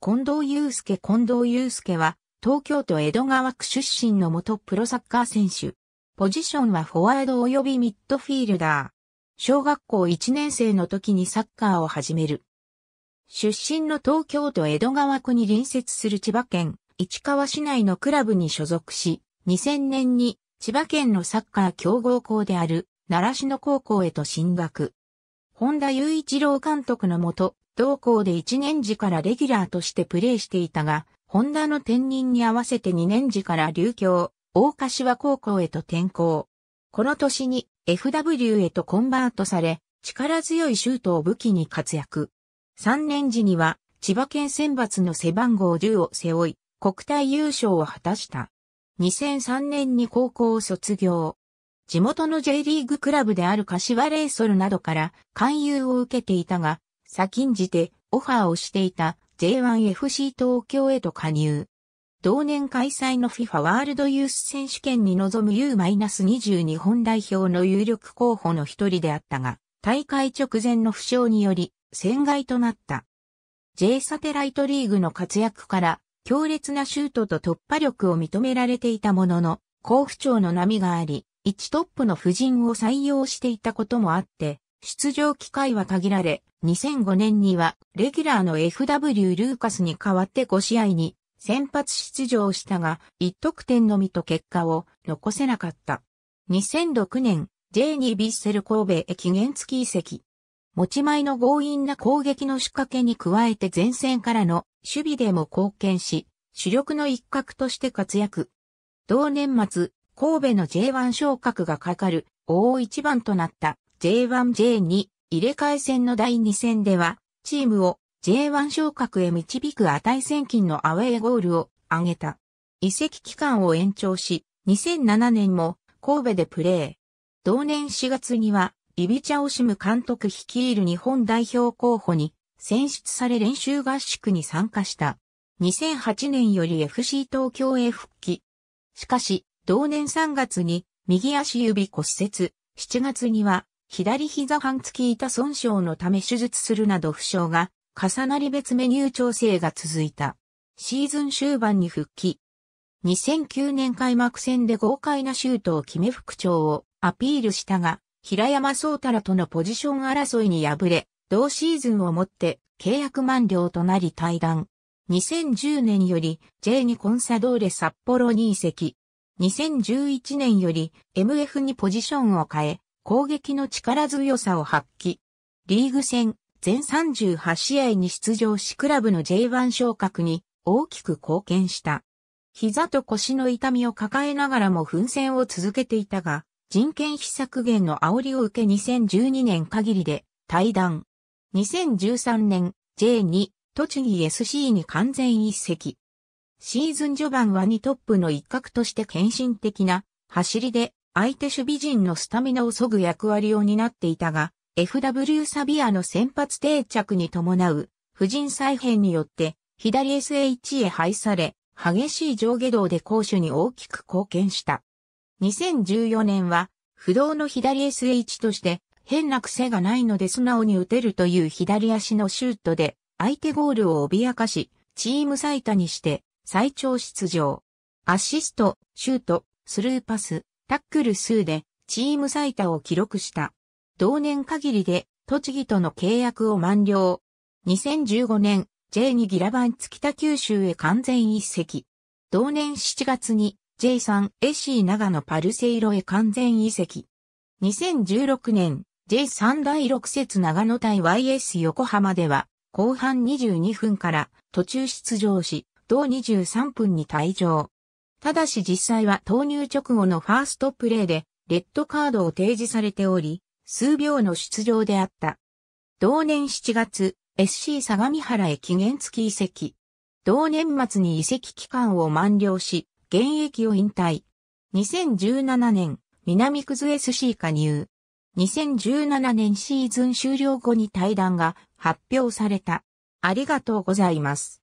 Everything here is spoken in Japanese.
近藤祐介近藤祐介は、東京都江戸川区出身の元プロサッカー選手。ポジションはフォワード及びミッドフィールダー。小学校1年生の時にサッカーを始める。出身の東京都江戸川区に隣接する千葉県市川市内のクラブに所属し、2000年に千葉県のサッカー強豪校である奈良市の高校へと進学。本田雄一郎監督のもと、同校で1年時からレギュラーとしてプレーしていたが、ホンダの転任に合わせて2年時から流教、大柏高校へと転校。この年に FW へとコンバートされ、力強いシュートを武器に活躍。3年時には千葉県選抜の背番号10を背負い、国体優勝を果たした。2003年に高校を卒業。地元の J リーグクラブである柏レイソルなどから勧誘を受けていたが、先んじてオファーをしていた J1FC 東京へと加入。同年開催の FIFA ワールドユース選手権に臨む U-20 日本代表の有力候補の一人であったが、大会直前の負傷により、戦外となった。J サテライトリーグの活躍から、強烈なシュートと突破力を認められていたものの、甲府調の波があり、1トップの夫人を採用していたこともあって、出場機会は限られ、2005年にはレギュラーの FW ルーカスに代わって5試合に先発出場したが、1得点のみと結果を残せなかった。2006年、J2 ビッセル神戸へ期限付き移籍。持ち前の強引な攻撃の仕掛けに加えて前線からの守備でも貢献し、主力の一角として活躍。同年末、神戸の J1 昇格がかかる大一番となった J1J2 入れ替え戦の第2戦では、チームを J1 昇格へ導く値千金のアウェーゴールを挙げた。移籍期間を延長し、2007年も神戸でプレー。同年4月には、イビチャオシム監督率いる日本代表候補に選出され練習合宿に参加した。2008年より FC 東京へ復帰。しかし、同年3月に右足指骨折、7月には左膝半月板損傷のため手術するなど負傷が重なり別メニュー調整が続いた。シーズン終盤に復帰。2009年開幕戦で豪快なシュートを決め復調をアピールしたが、平山宗太郎とのポジション争いに敗れ、同シーズンをもって契約満了となり退団。2010年より J2 コンサドーレ札幌に移籍。2011年より MF にポジションを変え、攻撃の力強さを発揮。リーグ戦、全38試合に出場しクラブの J1 昇格に大きく貢献した。膝と腰の痛みを抱えながらも奮戦を続けていたが、人件費削減の煽りを受け2012年限りで退団。2013年 J2 栃木 SC に完全一席。シーズン序盤は2トップの一角として献身的な走りで相手守備陣のスタミナを削ぐ役割を担っていたが、FW サビアの先発定着に伴う、婦人再編によって、左 SH へ配され、激しい上下動で攻守に大きく貢献した。2014年は、不動の左 SH として、変な癖がないので素直に打てるという左足のシュートで、相手ゴールを脅かし、チーム最多にして、最長出場。アシスト、シュート、スルーパス、タックル数でチーム最多を記録した。同年限りで栃木との契約を満了。2015年 J2 ギラバンツ北九州へ完全一席。同年7月に J3 AC 長野パルセイロへ完全移籍。2016年 J3 第6節長野対 YS 横浜では後半22分から途中出場し、同23分に退場。ただし実際は投入直後のファーストプレーで、レッドカードを提示されており、数秒の出場であった。同年7月、SC 相模原へ期限付き移籍。同年末に移籍期間を満了し、現役を引退。2017年、南区ズ SC 加入。2017年シーズン終了後に対談が発表された。ありがとうございます。